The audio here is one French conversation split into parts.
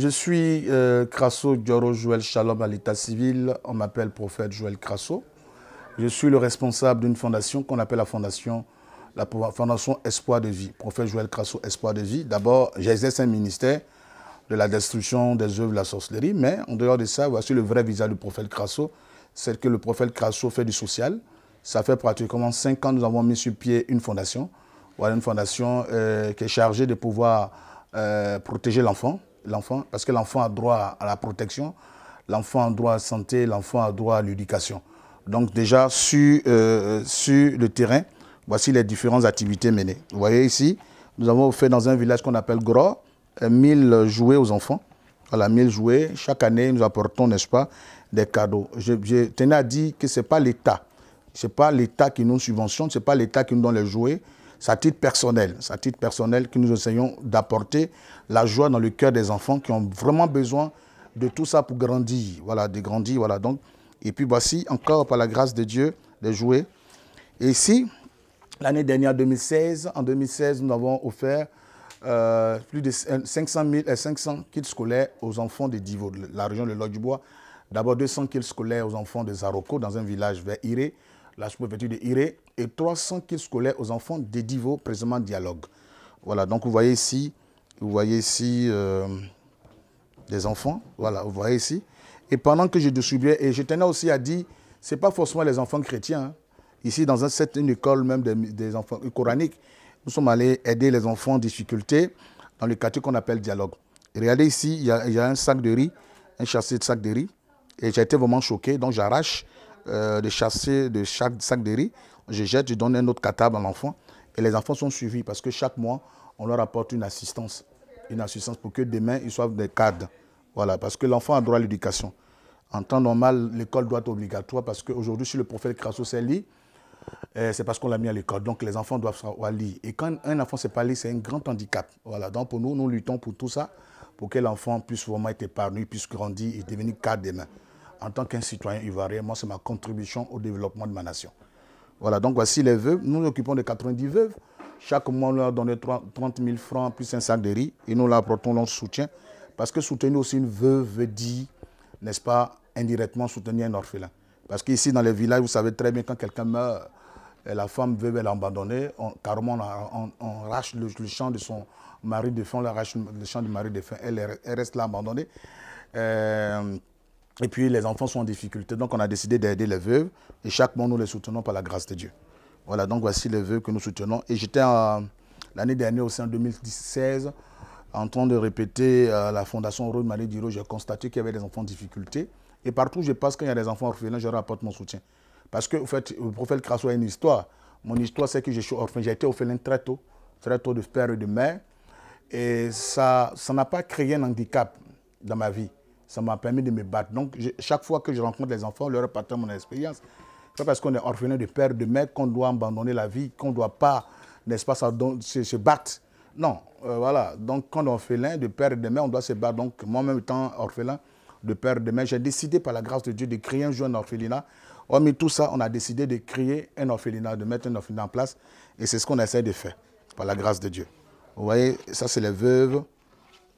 je suis euh, Crasso Dioro Joël Shalom à l'état civil. On m'appelle prophète Joël Crasso. Je suis le responsable d'une fondation qu'on appelle la fondation, Espoir de Vie. Prophète Joël Crasso, Espoir de Vie. D'abord, j'exerce un ministère de la destruction des œuvres de la sorcellerie, mais en dehors de ça, voici le vrai visage du prophète Crasso. C'est que le prophète Crasso fait du social. Ça fait pratiquement cinq ans que nous avons mis sur pied une fondation. une fondation euh, qui est chargée de pouvoir euh, protéger l'enfant, l'enfant, parce que l'enfant a droit à la protection, l'enfant a droit à la santé, l'enfant a droit à l'éducation. Donc déjà, sur, euh, sur le terrain, voici les différentes activités menées. Vous voyez ici, nous avons fait dans un village qu'on appelle Gros, 1000 euh, jouets aux enfants. Voilà, 1000 jouets. Chaque année, nous apportons, n'est-ce pas, des cadeaux. Je, je tenais à dire que ce n'est pas l'État. Ce n'est pas l'État qui nous subventionne, ce n'est pas l'État qui nous donne les jouets. C'est à titre personnel, titre personnel que nous essayons d'apporter la joie dans le cœur des enfants qui ont vraiment besoin de tout ça pour grandir. Voilà, de grandir, voilà. Donc, et puis voici encore par la grâce de Dieu de jouer. Et ici, l'année dernière, 2016, en 2016, nous avons offert euh, plus de 500, 000, 500 kits scolaires aux enfants de Divo, la région de du D'abord 200 kits scolaires aux enfants de Zaroko dans un village vers Iré la sous de Iré et 300 kits scolaires aux enfants des présentement dialogue. Voilà, donc vous voyez ici, vous voyez ici euh, des enfants, voilà, vous voyez ici. Et pendant que je distribuais, et je tenais aussi à dire, ce n'est pas forcément les enfants chrétiens. Hein. Ici, dans une école même des, enfants coraniques, nous sommes allés aider les enfants en difficulté dans le quartier qu'on appelle Dialogue. regardez ici, il y, a, y, a, un sac de riz, un chassé de sac de riz. Et j'ai été vraiment choqué, donc j'arrache. Euh, de chasser de chaque sac de riz, je jette, je donne un autre catable à l'enfant. Et les enfants sont suivis parce que chaque mois, on leur apporte une assistance. Une assistance pour que demain, ils soient des cadres. Voilà, parce que l'enfant a droit à l'éducation. En temps normal, l'école doit être obligatoire parce qu'aujourd'hui, si le prophète Crasso s'est lit, euh, c'est parce qu'on l'a mis à l'école. Donc les enfants doivent savoir lire. Et quand un enfant ne sait pas lire, c'est un grand handicap. Voilà, donc pour nous, nous luttons pour tout ça, pour que l'enfant puisse vraiment être épargné, puisse grandir et devenir cadre demain en tant qu'un citoyen ivoirien, moi, c'est ma contribution au développement de ma nation. Voilà, donc voici les veuves. Nous, nous occupons de 90 veuves. Chaque mois, on leur donne 30 000 francs plus un sac de riz et nous leur apportons leur soutien. Parce que soutenir aussi une veuve veut dire, n'est-ce pas, indirectement soutenir un orphelin. Parce qu'ici, dans les villages, vous savez très bien, quand quelqu'un meurt, la femme veuve est abandonnée, on, carrément on, rache le, champ de son mari défunt, on arrache le champ du mari défunt, elle, reste là abandonnée. Euh, et puis les enfants sont en difficulté, donc on a décidé d'aider les veuves. Et chaque mois, nous les soutenons par la grâce de Dieu. Voilà, donc voici les veuves que nous soutenons. Et j'étais l'année dernière aussi, en 2016, en train de répéter euh, la Fondation Rode Malé Diro, j'ai constaté qu'il y avait des enfants en difficulté. Et partout où je passe, quand il y a des enfants orphelins, je leur apporte mon soutien. Parce que, en fait, le prophète Crasso a une histoire. Mon histoire, c'est que je suis orphelin. J'ai été orphelin très tôt, très tôt de père et de mère. Et ça n'a pas créé un handicap dans ma vie ça m'a permis de me battre. Donc, chaque fois que je rencontre les enfants, leur partage mon expérience. C'est parce qu'on est orphelin de père, de mère, qu'on doit abandonner la vie, qu'on ne doit pas, n'est-ce pas, se, battre. Non, euh, voilà. Donc, quand on est orphelin de père de mère, on doit se battre. Donc, moi-même, étant orphelin de père de mère, j'ai décidé, par la grâce de Dieu, de créer un jour un orphelinat. Hormis tout ça, on a décidé de créer un orphelinat, de mettre un orphelinat en place. Et c'est ce qu'on essaie de faire, par la grâce de Dieu. Vous voyez, ça, c'est les veuves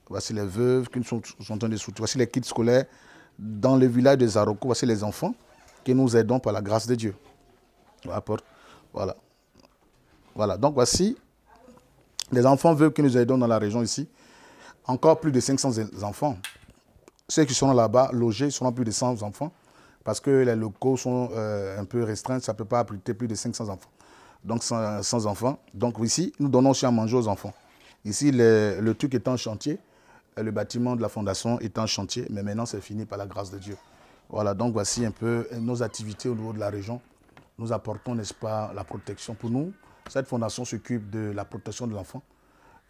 voici les veuves qui sont, sont en soutenir, voici les kits scolaires. Dans le village de Zaroko, voici les enfants que nous aidons par la grâce de Dieu. Voilà. Voilà. Donc voici les enfants veuves que nous aidons dans la région ici. Encore plus de 500 enfants. Ceux qui seront là-bas logés seront plus de 100 enfants parce que les locaux sont euh, un peu restreints, ça ne peut pas abriter plus de 500 enfants. Donc 100, enfants. Donc ici, nous donnons aussi à manger aux enfants. Ici, le, le truc est en chantier le bâtiment de la fondation est en chantier, mais maintenant c'est fini par la grâce de Dieu. Voilà, donc voici un peu euh, nos activités au niveau de la région. Nous apportons, n'est-ce pas, la protection pour nous. Cette fondation s'occupe de la protection de l'enfant,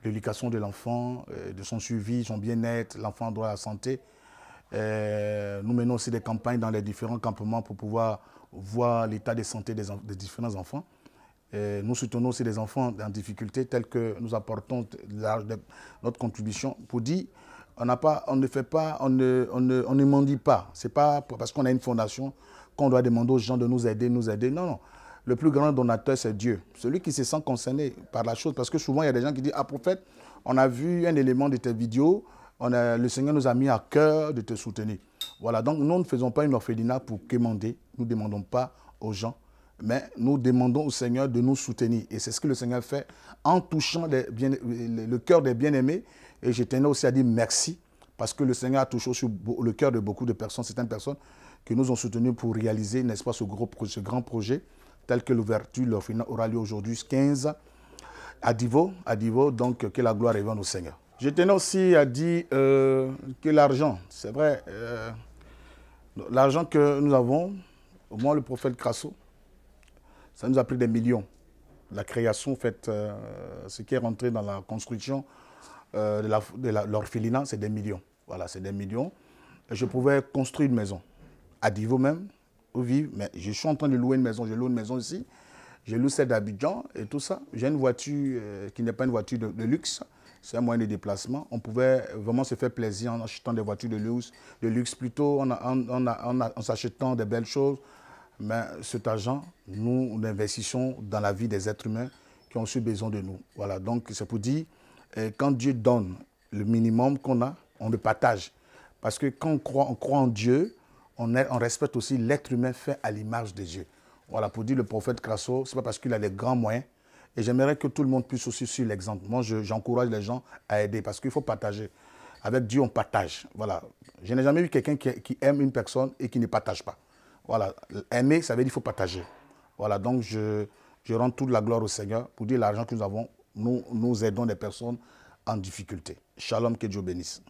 l'éducation de l'enfant, euh, de son suivi, son bien-être, l'enfant doit la santé. Euh, nous menons aussi des campagnes dans les différents campements pour pouvoir voir l'état de santé des différents enfants. Euh, nous soutenons aussi les enfants en difficulté, tels que nous apportons notre contribution pour dire on, pas, on ne fait pas, on ne, on ne, on mendie pas. Ce n'est pas parce qu'on a une fondation qu'on doit demander aux gens de nous aider, nous aider. Non, non. Le plus grand donateur, c'est Dieu. Celui qui se sent concerné par la chose. Parce que souvent, il y a des gens qui disent Ah, prophète, on a vu un élément de tes vidéos, le Seigneur nous a mis à cœur de te soutenir. Voilà, donc nous ne faisons pas une orphelinat pour quémander. Nous ne demandons pas aux gens mais nous demandons au Seigneur de nous soutenir. Et c'est ce que le Seigneur fait en touchant le cœur des bien-aimés. Et je tenais aussi à dire merci, parce que le Seigneur a touché aussi le cœur de beaucoup de personnes, certaines personnes qui nous ont soutenus pour réaliser, n'est-ce pas, ce, gros, ce grand projet, tel que l'ouverture, final, aura lieu aujourd'hui, 15 à Divo, à Divo, donc que la gloire revienne au Seigneur. Je tenais aussi à dire euh, que l'argent, c'est vrai, euh, l'argent que nous avons, au moins le prophète Crasso, ça nous a pris des millions. La création, en euh, ce qui est rentré dans la construction euh, de l'orphelinat, c'est des millions. Voilà, c'est des millions. je pouvais construire une maison, à Divo même, où vivre. Mais je suis en train de louer une maison. Je loue une maison ici. Je loue celle d'Abidjan et tout ça. J'ai une voiture euh, qui n'est pas une voiture de, luxe c'est un moyen de déplacement. On pouvait vraiment se faire plaisir en achetant des voitures de luxe, de luxe plutôt, en s'achetant des belles choses, mais cet argent, nous l'investissons dans la vie des êtres humains qui ont su besoin de nous. Voilà, donc c'est pour dire, eh, quand Dieu donne le minimum qu'on a, on le partage. Parce que quand on croit, en Dieu, on, respecte aussi l'être humain fait à l'image de Dieu. Voilà, pour dire le prophète Crasso, n'est pas parce qu'il a les grands moyens. Et j'aimerais que tout le monde puisse aussi suivre l'exemple. Moi, j'encourage les gens à aider parce qu'il faut partager. Avec Dieu, on partage. Voilà. Je n'ai jamais vu quelqu'un qui aime une personne et qui ne partage pas. Voilà, aimer, ça veut dire qu'il faut partager. Voilà, donc je, je rends toute la gloire au Seigneur pour dire l'argent que nous avons, nous, nous aidons des personnes en difficulté. Shalom, que Dieu bénisse.